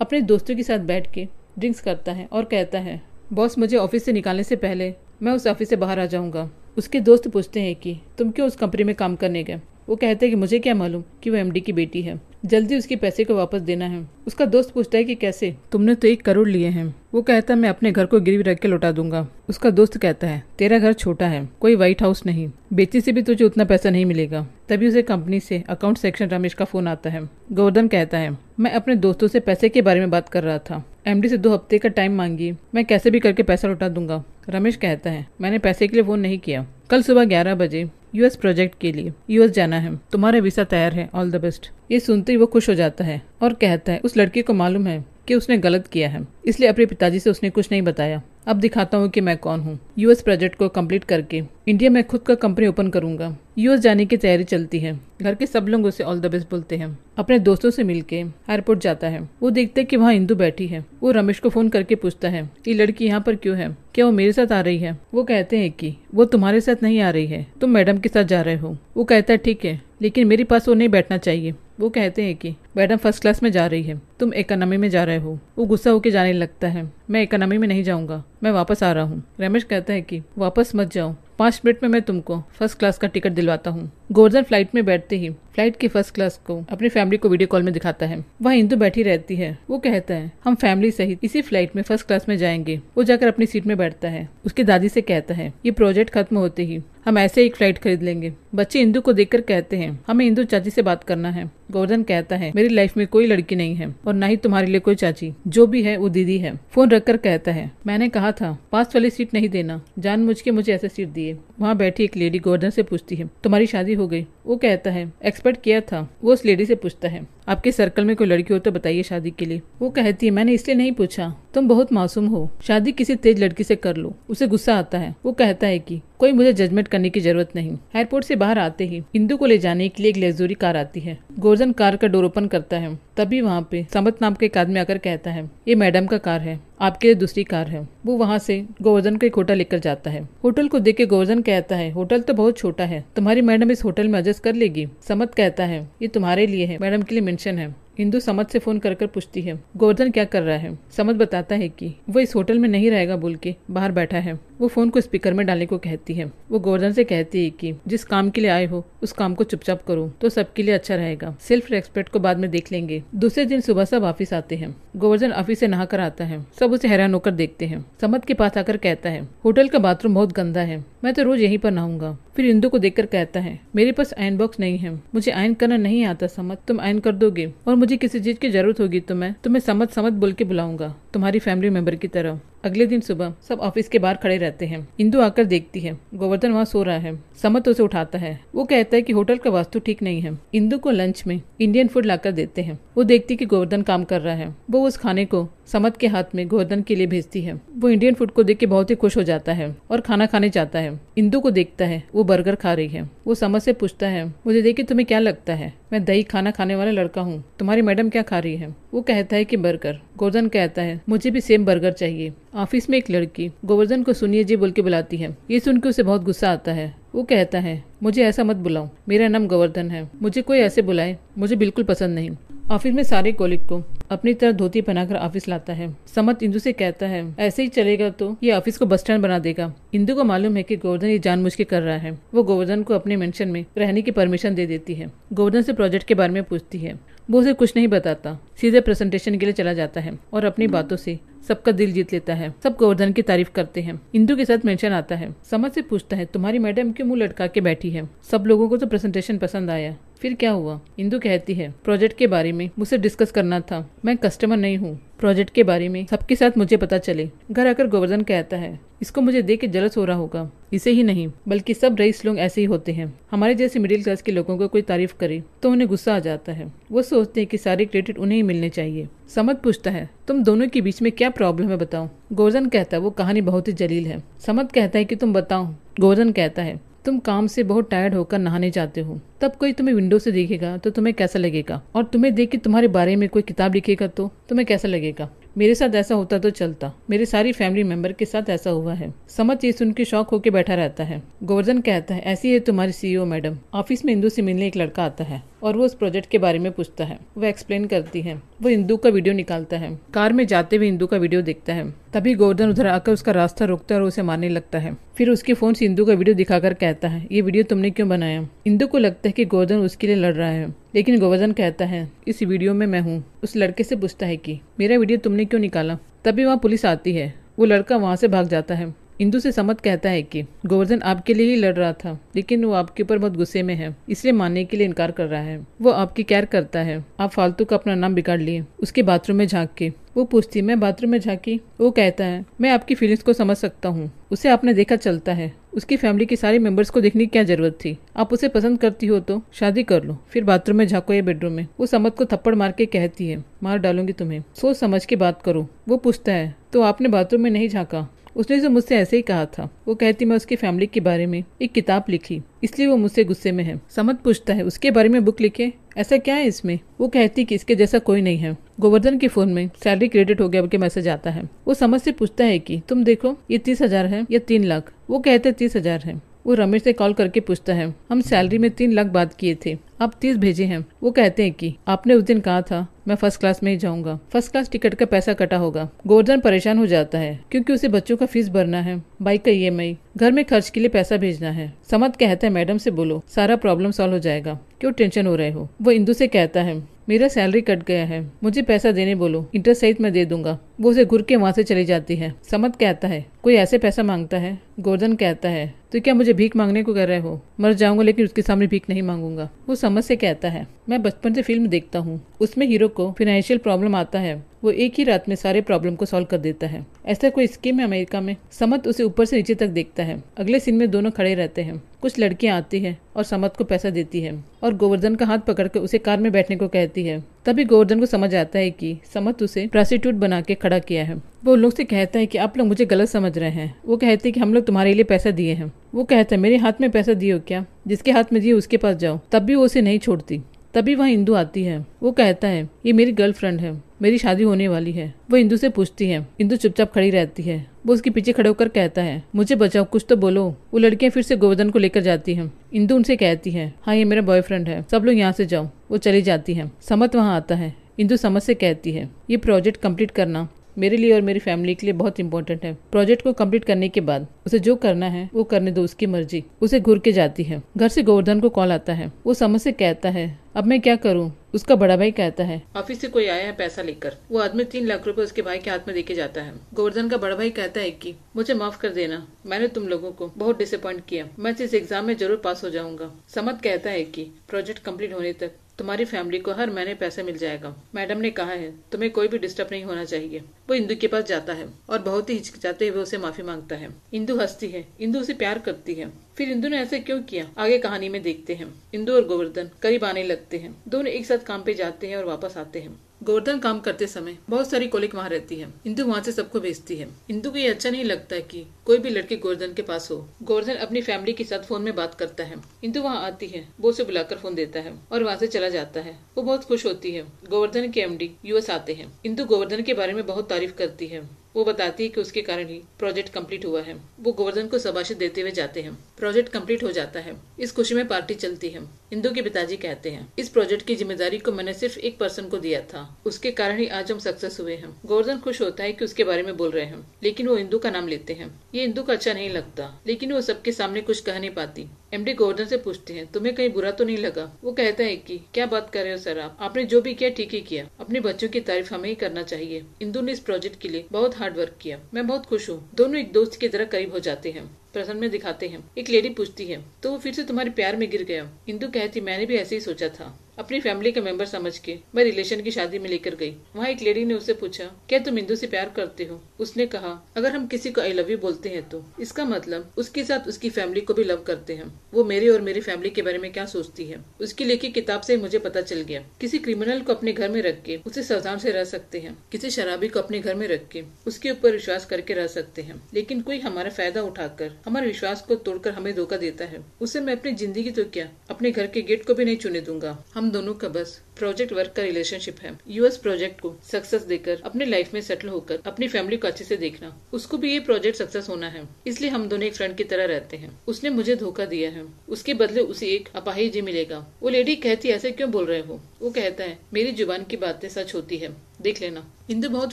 A: अपने दोस्तों के साथ बैठ के ड्रिंक्स करता है और कहता है बॉस मुझे ऑफिस से निकालने से पहले मैं उस ऑफिस से बाहर आ जाऊंगा उसके दोस्त पूछते हैं कि तुम क्यों उस कंपनी में काम करने गए वो कहता है कि मुझे क्या मालूम कि वो एमडी की बेटी है जल्दी उसके पैसे को वापस देना है उसका दोस्त पूछता है कि कैसे तुमने तो एक करोड़ लिए हैं वो कहता है मैं अपने घर को गिरवी रख के लौटा दूंगा उसका दोस्त कहता है तेरा घर छोटा है कोई व्हाइट हाउस नहीं बेची से भी तुझे उतना पैसा नहीं मिलेगा तभी उसे कंपनी से अकाउंट सेक्शन रमेश का फोन आता है गोवर्धन कहता है मैं अपने दोस्तों से पैसे के बारे में बात कर रहा था एमडी से दो हफ्ते का टाइम मांगी मैं कैसे भी करके पैसा लौटा दूंगा रमेश कहता है मैंने पैसे के लिए फोन नहीं किया कल सुबह ग्यारह बजे यूएस प्रोजेक्ट के लिए यूएस जाना है तुम्हारा वीसा तैयार है ऑल द बेस्ट ये सुनते ही वो खुश हो जाता है और कहता है उस लड़की को मालूम है कि उसने गलत किया है इसलिए अपने पिताजी से उसने कुछ नहीं बताया अब दिखाता हूँ कि मैं कौन हूँ यूएस प्रोजेक्ट को कंप्लीट करके इंडिया में खुद का कंपनी ओपन करूंगा यूएस जाने की तैयारी चलती है घर के सब लोग उसे ऑल द बेस्ट बोलते हैं अपने दोस्तों से मिलके एयरपोर्ट जाता है वो देखते है कि वहाँ इंदू बैठी है वो रमेश को फोन करके पूछता है ये लड़की यहाँ पर क्यों है क्या वो मेरे साथ आ रही है वो कहते हैं कि वो तुम्हारे साथ नहीं आ रही है तुम मैडम के साथ जा रहे हो वो कहता है ठीक है लेकिन मेरे पास वो नहीं बैठना चाहिए वो कहते हैं कि मैडम फर्स्ट क्लास में जा रही है तुम इकोनॉमी में जा रहे हो वो गुस्सा होकर जाने लगता है मैं इकोनॉमी में नहीं जाऊंगा मैं वापस आ रहा हूँ रमेश कहता है कि वापस मत जाओ पाँच मिनट में मैं तुमको फर्स्ट क्लास का टिकट दिलवाता हूँ गोवर्धन फ्लाइट में बैठते ही फ्लाइट की फर्स्ट क्लास को अपनी फैमिली को वीडियो कॉल में दिखाता है वह इंदु बैठी रहती है वो कहता है हम फैमिली सहित इसी फ्लाइट में फर्स्ट क्लास में जाएंगे वो जाकर अपनी सीट में बैठता है उसकी दादी से कहता है ये प्रोजेक्ट खत्म होते ही हम ऐसे एक फ्लाइट खरीद लेंगे बच्चे इंदु को देखकर कहते हैं हमें इंदु चाची से बात करना है गोवर्धन कहता है मेरी लाइफ में कोई लड़की नहीं है और ना ही तुम्हारे लिए कोई चाची जो भी है वो दीदी है फोन रखकर कहता है मैंने कहा था पास वाली सीट नहीं देना जान के मुझे ऐसे सीट दिए वहाँ बैठी एक लेडी गोवर्धन से पूछती है तुम्हारी शादी हो गई वो कहता है एक्सपर्ट किया था वो उस लेडी से पूछता है आपके सर्कल में कोई लड़की हो तो बताइए शादी के लिए वो कहती है मैंने इसलिए नहीं पूछा तुम बहुत मासूम हो शादी किसी तेज लड़की से कर लो उसे गुस्सा आता है वो कहता है कि कोई मुझे जजमेंट करने की जरूरत नहीं एयरपोर्ट से बाहर आते ही इंदू को ले जाने के लिए एक लेजोरी कार आती है गोर्जन कार का डोर ओपन करता है तभी वहाँ पे समत नाम के एक आदमी आकर कहता है ये मैडम का कार है आपके लिए दूसरी कार है वो वहाँ से गोवर्धन को एक होटल लेकर जाता है होटल को देख के गोवर्धन कहता है होटल तो बहुत छोटा है तुम्हारी मैडम इस होटल में एडजस्ट कर लेगी समत कहता है ये तुम्हारे लिए है मैडम के लिए मेंशन है हिंदू समत से फोन कर कर पूछती है गोवर्धन क्या कर रहा है समत बताता है कि वो इस होटल में नहीं रहेगा बोल के बाहर बैठा है वो फ़ोन को स्पीकर में डालने को कहती है वो गोवर्धन से कहती है कि जिस काम के लिए आए हो उस काम को चुपचाप करो तो सबके लिए अच्छा रहेगा सेल्फ रेस्पेक्ट को बाद में देख लेंगे दूसरे दिन सुबह सब ऑफिस आते हैं गोवर्धन ऑफिस से नहा कर आता है सब उसे हैरान होकर देखते हैं समत के पास आकर कहता है होटल का बाथरूम बहुत गंदा है मैं तो रोज यहीं पर नहाऊंगा फिर इंदु को देखकर कहता है मेरे पास आयन बॉक्स नहीं है मुझे आयन करना नहीं आता समझ तुम आयन कर दोगे और मुझे किसी चीज की जरूरत होगी तो मैं तुम्हें समझ समझ बोल के बुलाऊंगा तुम्हारी फैमिली मेंबर की तरह अगले दिन सुबह सब ऑफिस के बाहर खड़े रहते हैं इंदु आकर देखती है गोवर्धन वहाँ सो रहा है समत उसे उठाता है वो कहता है कि होटल का वास्तु ठीक नहीं है इंदु को लंच में इंडियन फूड लाकर देते हैं वो देखती है कि गोवर्धन काम कर रहा है वो उस खाने को समद के हाथ में गोवर्धन के लिए भेजती है वो इंडियन फूड को देख के बहुत ही खुश हो जाता है और खाना खाने जाता है इंदु को देखता है वो बर्गर खा रही है वो समद से पूछता है मुझे देखिए तुम्हें क्या लगता है मैं दही खाना खाने वाला लड़का हूँ तुम्हारी मैडम क्या खा रही है वो कहता है कि बर्गर गोवर्धन कहता है मुझे भी सेम बर्गर चाहिए ऑफिस में एक लड़की गोवर्धन को सुनिए जी बोल के बुलाती है ये सुन के उसे बहुत गुस्सा आता है वो कहता है मुझे ऐसा मत बुलाओ मेरा नाम गोवर्धन है मुझे कोई ऐसे बुलाए मुझे बिल्कुल पसंद नहीं ऑफिस में सारे कोलिक को अपनी तरह धोती बनाकर ऑफिस लाता है समत इंदु से कहता है ऐसे ही चलेगा तो ये ऑफिस को बस स्टैंड बना देगा इंदु को मालूम है कि गोवर्धन ये जानबूझ के कर रहा है वो गोवर्धन को अपने मेंशन में रहने की परमिशन दे देती है गोवर्धन से प्रोजेक्ट के बारे में पूछती है वो उसे कुछ नहीं बताता सीधे प्रेजेंटेशन के लिए चला जाता है और अपनी बातों से सबका दिल जीत लेता है सब गोवर्धन की तारीफ करते हैं इंदु के साथ मेंशन आता है समझ से पूछता है तुम्हारी मैडम क्यों मुंह लटका के बैठी है सब लोगों को तो प्रेजेंटेशन पसंद आया फिर क्या हुआ इंदु कहती है प्रोजेक्ट के बारे में मुझसे डिस्कस करना था मैं कस्टमर नहीं हूँ प्रोजेक्ट के बारे में सबके साथ मुझे पता चले घर आकर गोवर्धन कहता है इसको मुझे देख के जलस हो रहा होगा इसे ही नहीं बल्कि सब रईस लोग ऐसे ही होते हैं हमारे जैसे मिडिल क्लास के लोगों को कोई तारीफ करे तो उन्हें गुस्सा आ जाता है वो सोचते हैं कि सारे क्रेडिट उन्हें ही मिलने चाहिए समद पूछता है तुम दोनों के बीच में क्या प्रॉब्लम है बताओ गोवर्धन कहता है वो कहानी बहुत ही जलील है समद कहता है कि तुम बताओ गोवर्धन कहता है तुम काम से बहुत टायर्ड होकर नहाने जाते हो तब कोई तुम्हें विंडो से देखेगा तो तुम्हें कैसा लगेगा और तुम्हें देख के तुम्हारे बारे में कोई किताब लिखेगा तो तुम्हें कैसा लगेगा मेरे साथ ऐसा होता तो चलता मेरे सारी फैमिली मेंबर के साथ ऐसा हुआ है समझ ये सुन के शौक होकर बैठा रहता है गोवर्धन कहता है ऐसी है तुम्हारी सीईओ e मैडम ऑफिस में इंदू से मिलने एक लड़का आता है और वो उस प्रोजेक्ट के बारे में पूछता है वो एक्सप्लेन करती है वो इंदू का वीडियो निकालता है कार में जाते हुए इंदू का वीडियो देखता है तभी गोवर्धन उधर आकर उसका रास्ता रोकता है और उसे मारने लगता है फिर उसके फोन से इंदू का वीडियो दिखाकर कहता है ये वीडियो तुमने क्यों बनाया इंदू को लगता है कि गोवर्धन उसके लिए लड़ रहा है लेकिन गोवर्धन कहता है इस वीडियो में मैं हूँ उस लड़के से पूछता है कि मेरा वीडियो तुमने क्यों निकाला तभी वहाँ पुलिस आती है वो लड़का वहाँ से भाग जाता है इंदु से समत कहता है कि गोवर्धन आपके लिए ही लड़ रहा था लेकिन वो आपके ऊपर बहुत गुस्से में है इसलिए मानने के लिए इनकार कर रहा है वो आपकी कैर करता है आप फालतू का अपना नाम बिगाड़ लिए उसके बाथरूम में झाँक के वो पूछती मैं बाथरूम में झांकी वो कहता है मैं आपकी फीलिंग्स को समझ सकता हूँ उसे आपने देखा चलता है उसकी फैमिली के सारे मेंबर्स को देखने की क्या जरूरत थी आप उसे पसंद करती हो तो शादी कर लो फिर बाथरूम में झाको या बेडरूम में वो समत को थप्पड़ मार के कहती है मार डालूंगी तुम्हें सोच समझ के बात करो वो पूछता है तो आपने बाथरूम में नहीं झाँका उसने तो मुझसे ऐसे ही कहा था वो कहती मैं उसकी फैमिली के बारे में एक किताब लिखी इसलिए वो मुझसे गुस्से में है समत पूछता है उसके बारे में बुक लिखे ऐसा क्या है इसमें वो कहती कि इसके जैसा कोई नहीं है गोवर्धन के फोन में सैलरी क्रेडिट हो गया बल्कि मैसेज आता है वो समझ से पूछता है कि तुम देखो ये तीस हजार है या तीन लाख वो कहते तीस हजार है वो रमेश से कॉल करके पूछता है हम सैलरी में तीन लाख बात किए थे आप तीस भेजे हैं वो कहते हैं कि आपने उस दिन कहा था मैं फर्स्ट क्लास में ही जाऊंगा फर्स्ट क्लास टिकट का पैसा कटा होगा गोवर्धन परेशान हो जाता है क्योंकि उसे बच्चों का फीस भरना है बाइक का ई e घर में खर्च के लिए पैसा भेजना है समत कहता है मैडम से बोलो सारा प्रॉब्लम सॉल्व हो जाएगा क्यों टेंशन हो रहे हो वो इंदू से कहता है मेरा सैलरी कट गया है मुझे पैसा देने बोलो इंटरेस्ट सहित मैं दे दूंगा वो उसे घुर के वहाँ से चली जाती है समत कहता है कोई ऐसे पैसा मांगता है गोर्धन कहता है तो क्या मुझे भीख मांगने को कर रहे हो मर जाऊंगा लेकिन उसके सामने भीख नहीं मांगूंगा वो समझ से कहता है मैं बचपन से फिल्म देखता हूँ उसमें हीरो को फिनेंशियल प्रॉब्लम आता है वो एक ही रात में सारे प्रॉब्लम को सॉल्व कर देता है ऐसा कोई स्कीम है अमेरिका में समत उसे ऊपर से नीचे तक देखता है अगले सीन में दोनों खड़े रहते हैं कुछ लड़कियां आती है और समत को पैसा देती है और गोवर्धन का हाथ कर उसे कार में बैठने को कहती है तभी गोवर्धन को समझ आता है कि समत उसे प्रोस्टिट्यूट बना के खड़ा किया है वो लोग से कहता है कि आप लोग मुझे गलत समझ रहे हैं वो कहते हैं कि हम लोग तुम्हारे लिए पैसा दिए हैं वो कहता है मेरे हाथ में पैसा दिए हो क्या जिसके हाथ में दिए उसके पास जाओ तब भी वो उसे नहीं छोड़ती तभी वह इंदू आती है वो कहता है ये मेरी गर्लफ्रेंड है मेरी शादी होने वाली है वो इंदू से पूछती है इंदू चुपचाप खड़ी रहती है वो उसके पीछे खड़े होकर कहता है मुझे बचाओ कुछ तो बोलो वो लड़कियां फिर से गोवर्धन को लेकर जाती हैं इंदू उनसे कहती है हाँ ये मेरा बॉयफ्रेंड है सब लोग यहाँ से जाओ वो चली जाती है समत वहाँ आता है इंदू समझ से कहती है ये प्रोजेक्ट कंप्लीट करना मेरे लिए और मेरी फैमिली के लिए बहुत इंपॉर्टेंट है प्रोजेक्ट को कंप्लीट करने के बाद उसे जो करना है वो करने दो उसकी मर्जी उसे घुर के जाती है घर से गोवर्धन को कॉल आता है वो समझ से कहता है अब मैं क्या करूँ उसका बड़ा भाई कहता है ऑफिस से कोई आया है पैसा लेकर वो आदमी तीन लाख रुपए उसके भाई के हाथ में देके जाता है गोवर्धन का बड़ा भाई कहता है कि मुझे माफ कर देना मैंने तुम लोगों को बहुत डिसअपॉइंट किया मैं तो इस एग्जाम में जरूर पास हो जाऊंगा समत कहता है कि प्रोजेक्ट कंप्लीट होने तक तुम्हारी फैमिली को हर महीने पैसे मिल जाएगा मैडम ने कहा है तुम्हें कोई भी डिस्टर्ब नहीं होना चाहिए वो इंदू के पास जाता है और बहुत ही हिचकिचाते हुए उसे माफी मांगता है इंदू हंसती है इंदू उसे प्यार करती है फिर इंदु ने ऐसे क्यों किया आगे कहानी में देखते हैं इंदु और गोवर्धन करीब आने लगते हैं दोनों एक साथ काम पे जाते हैं और वापस आते हैं गोवर्धन काम करते समय बहुत सारी कोलिक वहाँ रहती है इंदू वहाँ से सबको भेजती है इंदू को ये अच्छा नहीं लगता कि कोई भी लड़की गोवर्धन के पास हो गोवर्धन अपनी फैमिली के साथ फोन में बात करता है इंदू वहाँ आती है वो उसे बुलाकर फोन देता है और वहाँ से चला जाता है वो बहुत खुश होती है गोवर्धन के एमडी यूएस आते हैं इंदू गोवर्धन के बारे में बहुत तारीफ करती है वो बताती है कि उसके कारण ही प्रोजेक्ट कंप्लीट हुआ है वो गोवर्धन को शबाशी देते हुए जाते हैं प्रोजेक्ट कंप्लीट हो जाता है इस खुशी में पार्टी चलती है इंदु के पिताजी कहते हैं इस प्रोजेक्ट की जिम्मेदारी को मैंने सिर्फ एक पर्सन को दिया था उसके कारण ही आज हम सक्सेस हुए हैं गोवर्धन खुश होता है की उसके बारे में बोल रहे हैं लेकिन वो इंदु का नाम लेते हैं ये इंदु का अच्छा नहीं लगता लेकिन वो सबके सामने कुछ कह नहीं पाती एमडी गवर्नर से पूछते हैं तुम्हें कहीं बुरा तो नहीं लगा वो कहता है कि क्या बात कर रहे हो सर आप आपने जो भी किया ठीक ही किया अपने बच्चों की तारीफ हमें ही करना चाहिए इंदु ने इस प्रोजेक्ट के लिए बहुत हार्ड वर्क किया मैं बहुत खुश हूँ दोनों एक दोस्त की तरह करीब हो जाते हैं प्रसन्न में दिखाते हैं एक लेडी पूछती है तो वो फिर से तुम्हारे प्यार में गिर गया इंदु कहती मैंने भी ऐसे ही सोचा था अपनी फैमिली का मेंबर समझ के मैं रिलेशन की शादी में लेकर गई वहाँ एक लेडी ने उसे पूछा क्या तुम इंदू से प्यार करते हो उसने कहा अगर हम किसी को आई लव यू बोलते हैं तो इसका मतलब उसके साथ उसकी फैमिली को भी लव करते हैं वो मेरे और मेरी फैमिली के बारे में क्या सोचती है उसकी लिखी किताब से मुझे पता चल गया किसी क्रिमिनल को अपने घर में रख के उसे सावधान से रह सकते हैं किसी शराबी को अपने घर में रख के उसके ऊपर विश्वास करके रह सकते हैं लेकिन कोई हमारा फायदा उठाकर हमारे विश्वास को तोड़कर हमें धोखा देता है उसे मैं अपनी जिंदगी तो क्या अपने घर के गेट को भी नहीं चुने दूंगा हम दोनों का बस प्रोजेक्ट वर्क का रिलेशनशिप है यूएस प्रोजेक्ट को सक्सेस देकर अपने लाइफ में सेटल होकर अपनी फैमिली को अच्छे से देखना उसको भी ये प्रोजेक्ट सक्सेस होना है इसलिए हम दोनों एक फ्रेंड की तरह रहते हैं उसने मुझे धोखा दिया है उसके बदले उसे एक अपाहिज मिलेगा वो लेडी कहती ऐसे क्यों बोल रहे हो वो कहता है मेरी जुबान की बातें सच होती है देख लेना इंदु बहुत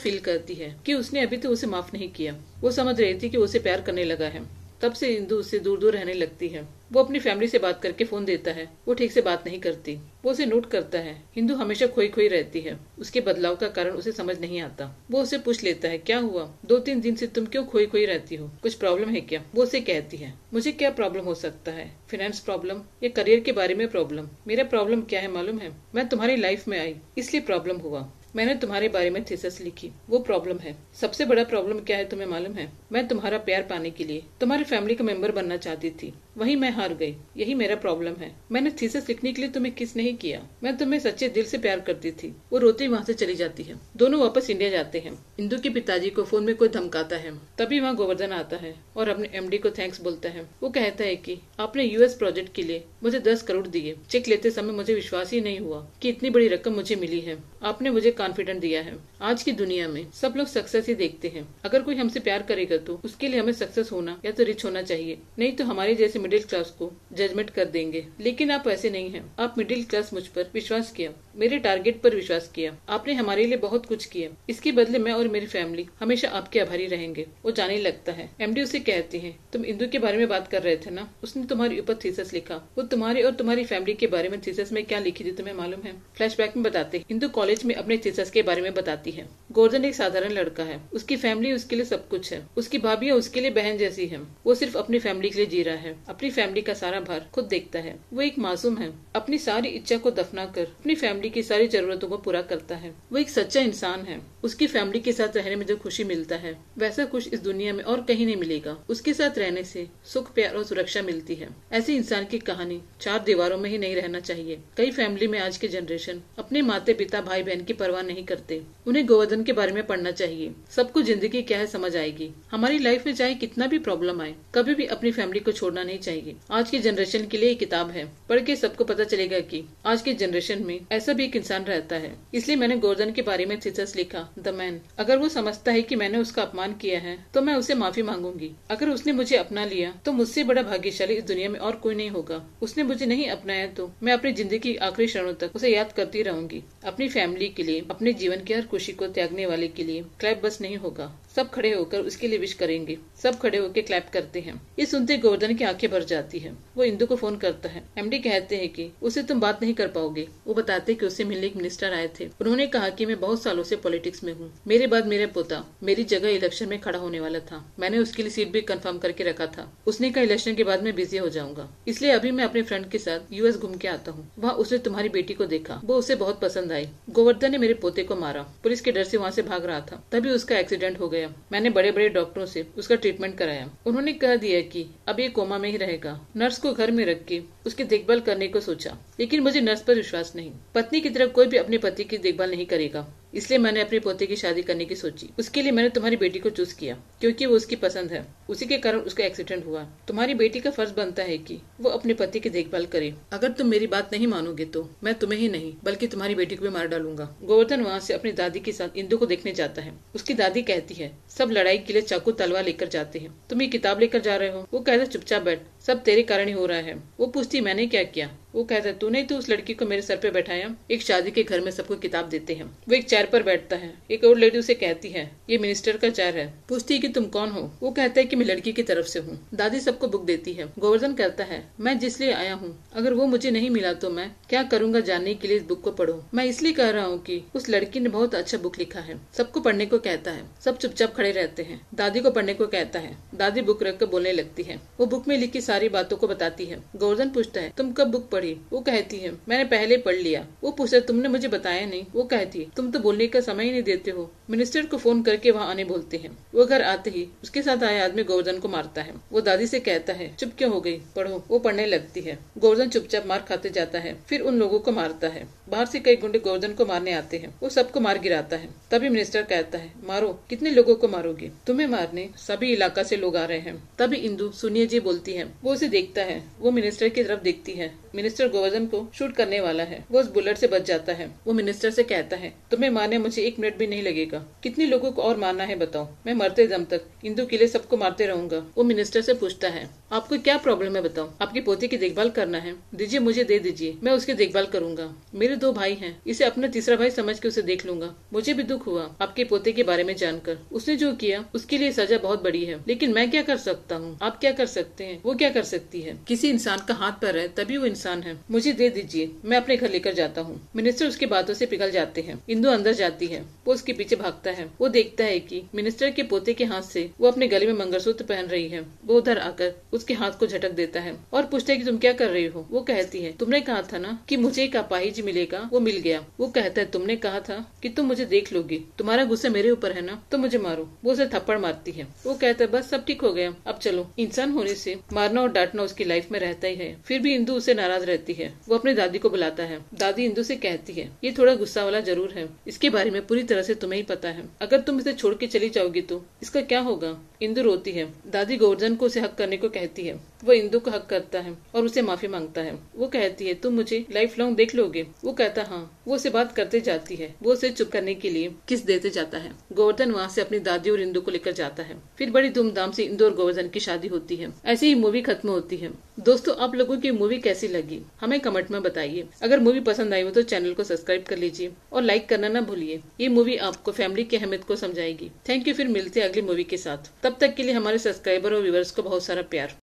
A: फील करती है कि उसने अभी तो उसे माफ नहीं किया वो समझ रही थी कि उसे प्यार करने लगा है तब से इंदु उससे दूर दूर रहने लगती है वो अपनी फैमिली से बात करके फोन देता है वो ठीक से बात नहीं करती वो उसे नोट करता है हिंदू हमेशा खोई खोई रहती है उसके बदलाव का कारण उसे समझ नहीं आता वो उसे पूछ लेता है क्या हुआ दो तीन दिन से तुम क्यों खोई खोई रहती हो कुछ प्रॉब्लम है क्या वो उसे कहती है मुझे क्या प्रॉब्लम हो सकता है फिनेंस प्रॉब्लम या करियर के बारे में प्रॉब्लम मेरा प्रॉब्लम क्या है मालूम है मैं तुम्हारी लाइफ में आई इसलिए प्रॉब्लम हुआ मैंने तुम्हारे बारे में थीसिस लिखी वो प्रॉब्लम है सबसे बड़ा प्रॉब्लम क्या है तुम्हें मालूम है मैं तुम्हारा प्यार पाने के लिए तुम्हारी फैमिली का मेंबर बनना चाहती थी वही मैं हार गई यही मेरा प्रॉब्लम है मैंने थीसिस लिखने के लिए तुम्हें किस नहीं किया मैं तुम्हें सच्चे दिल से प्यार करती थी वो रोती वहाँ से चली जाती है दोनों वापस इंडिया जाते हैं इंदु के पिताजी को फोन में कोई धमकाता है तभी वहाँ गोवर्धन आता है और अपने एम को थैंक्स बोलता है वो कहता है की आपने यूएस प्रोजेक्ट के लिए मुझे दस करोड़ दिए चेक लेते समय मुझे विश्वास ही नहीं हुआ की इतनी बड़ी रकम मुझे मिली है आपने मुझे कॉन्फिडेंट दिया है आज की दुनिया में सब लोग सक्सेस ही देखते हैं अगर कोई हमसे प्यार करेगा तो उसके लिए हमें सक्सेस होना या तो रिच होना चाहिए नहीं तो हमारे जैसे मिडिल क्लास को जजमेंट कर देंगे लेकिन आप ऐसे नहीं हैं आप मिडिल क्लास मुझ पर विश्वास किया मेरे टारगेट पर विश्वास किया आपने हमारे लिए बहुत कुछ किया इसके बदले मैं और मेरी फैमिली हमेशा आपके आभारी रहेंगे वो जाने लगता है डी उसे कहती है तुम इंदु के बारे में बात कर रहे थे ना उसने तुम्हारे ऊपर थीसस लिखा वो तुम्हारे और तुम्हारी फैमिली के बारे में थीसस में क्या लिखी थी तुम्हें मालूम है बैक में बताते इंदु कॉलेज में अपने थीसस के बारे में बताती है गोर्धन एक साधारण लड़का है उसकी फैमिली उसके लिए सब कुछ है उसकी भाभी उसके लिए बहन जैसी है वो सिर्फ अपनी फैमिली के लिए जी रहा है अपनी फैमिली का सारा भार खुद देखता है वो एक मासूम है अपनी सारी इच्छा को दफना कर अपनी फैमिली की सारी जरूरतों को पूरा करता है वो एक सच्चा इंसान है उसकी फैमिली के साथ रहने में जो खुशी मिलता है वैसा खुश इस दुनिया में और कहीं नहीं मिलेगा उसके साथ रहने से सुख प्यार और सुरक्षा मिलती है ऐसे इंसान की कहानी चार दीवारों में ही नहीं रहना चाहिए कई फैमिली में आज के जनरेशन अपने माता पिता भाई बहन की परवाह नहीं करते उन्हें गोवर्धन के बारे में पढ़ना चाहिए सबको जिंदगी क्या है समझ आएगी हमारी लाइफ में चाहे कितना भी प्रॉब्लम आए कभी भी अपनी फैमिली को छोड़ना नहीं पढ़नी चाहिए आज की जनरेशन के लिए किताब है पढ़ के सबको पता चलेगा कि आज की जनरेशन में ऐसा भी एक इंसान रहता है इसलिए मैंने गोर्धन के बारे में थीसस लिखा द मैन अगर वो समझता है कि मैंने उसका अपमान किया है तो मैं उसे माफी मांगूंगी अगर उसने मुझे अपना लिया तो मुझसे बड़ा भाग्यशाली इस दुनिया में और कोई नहीं होगा उसने मुझे नहीं अपनाया तो मैं अपनी जिंदगी की आखिरी क्षणों तक उसे याद करती रहूंगी अपनी फैमिली के लिए अपने जीवन की हर खुशी को त्यागने वाले के लिए क्लैब बस नहीं होगा सब खड़े होकर उसके लिए विश करेंगे सब खड़े होकर क्लैप करते हैं ये सुनते गोवर्धन की आंखें भर जाती है वो इंदु को फोन करता है एमडी कहते हैं कि उसे तुम बात नहीं कर पाओगे वो बताते कि उसे मिलने मिनिस्टर आए थे उन्होंने कहा कि मैं बहुत सालों से पॉलिटिक्स में हूँ मेरे बाद मेरा पोता मेरी जगह इलेक्शन में खड़ा होने वाला था मैंने उसके लिए सीट भी कन्फर्म करके रखा था उसने कहा इलेक्शन के बाद मैं बिजी हो जाऊंगा इसलिए अभी मैं अपने फ्रेंड के साथ यूएस घूम के आता हूँ वहाँ उसने तुम्हारी बेटी को देखा वो उसे बहुत पसंद आई गोवर्धन ने मेरे पोते को मारा पुलिस के डर से वहाँ से भाग रहा था तभी उसका एक्सीडेंट हो गया गया मैंने बड़े बड़े डॉक्टरों से उसका ट्रीटमेंट कराया उन्होंने कह दिया कि अब ये कोमा में ही रहेगा नर्स को घर में रख के उसकी देखभाल करने को सोचा लेकिन मुझे नर्स पर विश्वास नहीं पत्नी की तरह कोई भी अपने पति की देखभाल नहीं करेगा इसलिए मैंने अपने पोते की शादी करने की सोची उसके लिए मैंने तुम्हारी बेटी को चूज किया क्योंकि वो उसकी पसंद है उसी के कारण उसका एक्सीडेंट हुआ तुम्हारी बेटी का फर्ज बनता है कि वो अपने पति की देखभाल करे अगर तुम मेरी बात नहीं मानोगे तो मैं तुम्हें ही नहीं बल्कि तुम्हारी बेटी को भी मार डालूंगा गोवर्धन वहाँ से अपनी दादी के साथ इंदु को देखने जाता है उसकी दादी कहती है सब लड़ाई के लिए चाकू तलवा लेकर जाते हैं तुम ये किताब लेकर जा रहे हो वो कहते चुपचाप बैठ सब तेरे कारण ही हो रहा है वो पूछती मैंने क्या किया वो कहता है तूने तो उस लड़की को मेरे सर पे बैठाया एक शादी के घर में सबको किताब देते हैं वो एक चेयर पर बैठता है एक और लेडी उसे कहती है ये मिनिस्टर का चेयर है पूछती है कि तुम कौन हो वो कहता है कि मैं लड़की की तरफ से हूँ दादी सबको बुक देती है गोवर्धन कहता है मैं जिसलिए आया हूँ अगर वो मुझे नहीं मिला तो मैं क्या करूँगा जानने के लिए इस बुक को पढ़ो मैं इसलिए कह रहा हूँ की उस लड़की ने बहुत अच्छा बुक लिखा है सबको पढ़ने को कहता है सब चुपचाप खड़े रहते हैं दादी को पढ़ने को कहता है दादी बुक रख कर बोलने लगती है वो बुक में लिखी सारी बातों को बताती है गोवर्धन पूछता है तुम कब बुक पढ़ी वो कहती है मैंने पहले पढ़ लिया वो पूछता तुमने मुझे बताया नहीं वो कहती है तुम तो बोलने का समय ही नहीं देते हो मिनिस्टर को फोन करके वहाँ आने बोलते हैं वो घर आते ही उसके साथ आया आदमी गोवर्धन को मारता है वो दादी से कहता है चुप क्यों हो गई पढ़ो वो पढ़ने लगती है गोवर्धन चुपचाप मार खाते जाता है फिर उन लोगों को मारता है बाहर से कई गुंडे गोवर्धन को मारने आते हैं वो सबको मार गिराता है तभी मिनिस्टर कहता है मारो कितने लोगों को मारोगे तुम्हें मारने सभी इलाका से लोग आ रहे हैं तभी इंदू सुनिए जी बोलती है वो उसे देखता है वो मिनिस्टर की तरफ देखती है मिनिस्टर गोवर्धन को शूट करने वाला है वो उस बुलेट से बच जाता है वो मिनिस्टर से कहता है तुम्हें मारने मुझे एक मिनट भी नहीं लगेगा कितने लोगों को और मारना है बताओ मैं मरते दम तक इंदू किले सबको मारते रहूंगा वो मिनिस्टर से पूछता है आपको क्या प्रॉब्लम है बताओ आपकी पोती की देखभाल करना है दीजिए मुझे दे दीजिए मैं उसकी देखभाल करूंगा मेरे दो भाई हैं इसे अपना तीसरा भाई समझ के उसे देख लूंगा मुझे भी दुख हुआ आपके पोते के बारे में जानकर उसने जो किया उसके लिए सजा बहुत बड़ी है लेकिन मैं क्या कर सकता हूँ आप क्या कर सकते हैं वो क्या कर सकती है किसी इंसान का हाथ पर है तभी वो इंसान परेशान है मुझे दे दीजिए मैं अपने घर लेकर जाता हूँ मिनिस्टर उसके बातों से पिघल जाते हैं इंदु अंदर जाती है वो उसके पीछे भागता है वो देखता है कि मिनिस्टर के पोते के हाथ से वो अपने गले में मंगलसूत्र पहन रही है वो उधर आकर उसके हाथ को झटक देता है और पूछता है की तुम क्या कर रही हो वो कहती है तुमने कहा था ना की मुझे एक अपाहिज मिलेगा वो मिल गया वो कहता है तुमने कहा था की तुम मुझे देख लोगी तुम्हारा गुस्सा मेरे ऊपर है ना तो मुझे मारो वो उसे थप्पड़ मारती है वो कहता है बस सब ठीक हो गया अब चलो इंसान होने से मारना और डांटना उसकी लाइफ में रहता ही है फिर भी इंदु उसे नाराज रहती है वो अपने दादी को बुलाता है दादी इंदु से कहती है ये थोड़ा गुस्सा वाला जरूर है इसके बारे में पूरी तरह से तुम्हें ही पता है अगर तुम इसे छोड़ के चली जाओगी तो इसका क्या होगा इंदु रोती है दादी गोवर्धन को उसे हक करने को कहती है वो इंदु को हक करता है और उसे माफी मांगता है वो कहती है तुम मुझे लाइफ लॉन्ग देख लोगे वो कहता हाँ वो उसे बात करते जाती है वो उसे चुप करने के लिए किस देते जाता है गोवर्धन वहाँ से अपनी दादी और इंदु को लेकर जाता है फिर बड़ी धूमधाम से इंदु और गोवर्धन की शादी होती है ऐसी ही मूवी खत्म होती है दोस्तों आप लोगों की मूवी कैसी लगी होगी हमें कमेंट में बताइए अगर मूवी पसंद आई हो तो चैनल को सब्सक्राइब कर लीजिए और लाइक करना ना भूलिए ये मूवी आपको फैमिली की अहमियत को समझाएगी थैंक यू फिर मिलते हैं अगली मूवी के साथ तब तक के लिए हमारे सब्सक्राइबर और व्यूवर्स को बहुत सारा प्यार